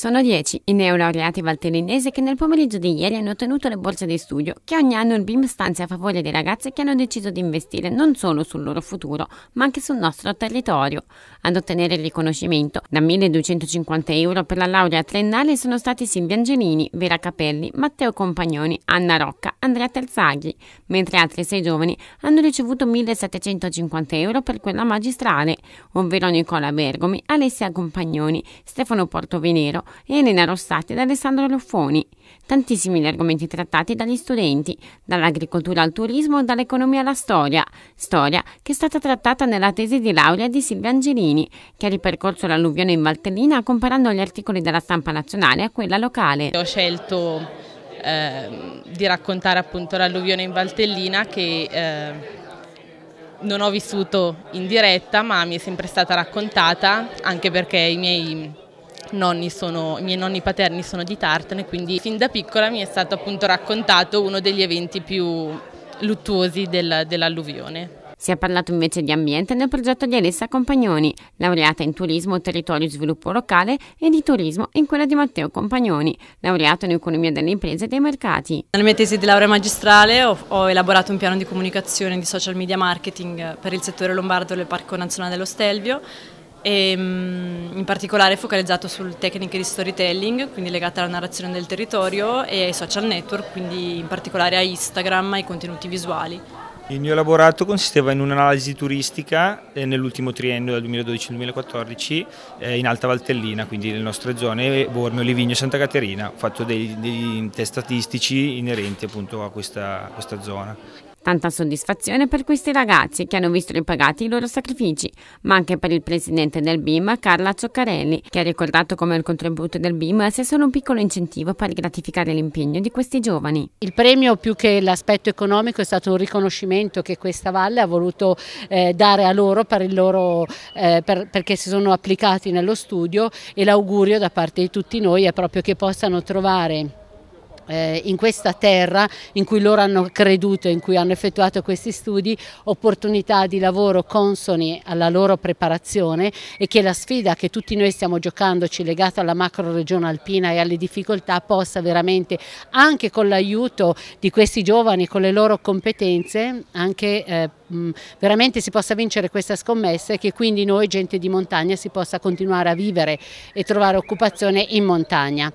Sono 10 i neolaureati valtellinesi che nel pomeriggio di ieri hanno ottenuto le borse di studio che ogni anno il BIM stanzia a favore dei ragazzi che hanno deciso di investire non solo sul loro futuro, ma anche sul nostro territorio. Ad ottenere il riconoscimento da 1250 euro per la laurea triennale sono stati Silvia Angelini, Vera Capelli, Matteo Compagnoni, Anna Rocca, Andrea Terzaghi, mentre altri sei giovani hanno ricevuto 1750 euro per quella magistrale, ovvero Nicola Bergomi, Alessia Compagnoni, Stefano Portovenero, Elena Rossati ed Alessandro Luffoni. Tantissimi gli argomenti trattati dagli studenti, dall'agricoltura al turismo, e dall'economia alla storia, storia che è stata trattata nella tesi di laurea di Silvia Angelini, che ha ripercorso l'alluvione in Valtellina comparando gli articoli della stampa nazionale a quella locale. Ho scelto eh, di raccontare appunto l'alluvione in Valtellina che... Eh, non ho vissuto in diretta ma mi è sempre stata raccontata anche perché i miei nonni sono, i miei nonni paterni sono di Tartane, quindi fin da piccola mi è stato appunto raccontato uno degli eventi più luttuosi del, dell'alluvione. Si è parlato invece di ambiente nel progetto di Alessa Compagnoni, laureata in turismo, territorio e sviluppo locale e di turismo in quella di Matteo Compagnoni, laureato in economia delle imprese e dei mercati. Nella mia tesi di laurea magistrale ho, ho elaborato un piano di comunicazione di social media marketing per il settore lombardo del Parco Nazionale dello Stelvio e ehm, in particolare focalizzato su tecniche di storytelling, quindi legate alla narrazione del territorio e ai social network, quindi in particolare a Instagram, ai contenuti visuali. Il mio laborato consisteva in un'analisi turistica eh, nell'ultimo triennio dal 2012 al 2014 eh, in Alta Valtellina, quindi nelle nostre zone eh, Bormio, Livigno e Santa Caterina, ho fatto dei, dei test statistici inerenti appunto a questa, a questa zona. Tanta soddisfazione per questi ragazzi che hanno visto ripagati i loro sacrifici, ma anche per il presidente del BIM, Carla Cioccarelli, che ha ricordato come il contributo del BIM sia solo un piccolo incentivo per gratificare l'impegno di questi giovani. Il premio più che l'aspetto economico è stato un riconoscimento che questa valle ha voluto eh, dare a loro, per loro eh, per, perché si sono applicati nello studio e l'augurio da parte di tutti noi è proprio che possano trovare eh, in questa terra in cui loro hanno creduto, in cui hanno effettuato questi studi, opportunità di lavoro consoni alla loro preparazione e che la sfida che tutti noi stiamo giocandoci legata alla macro regione alpina e alle difficoltà possa veramente anche con l'aiuto di questi giovani, con le loro competenze, anche eh, veramente si possa vincere questa scommessa e che quindi noi gente di montagna si possa continuare a vivere e trovare occupazione in montagna.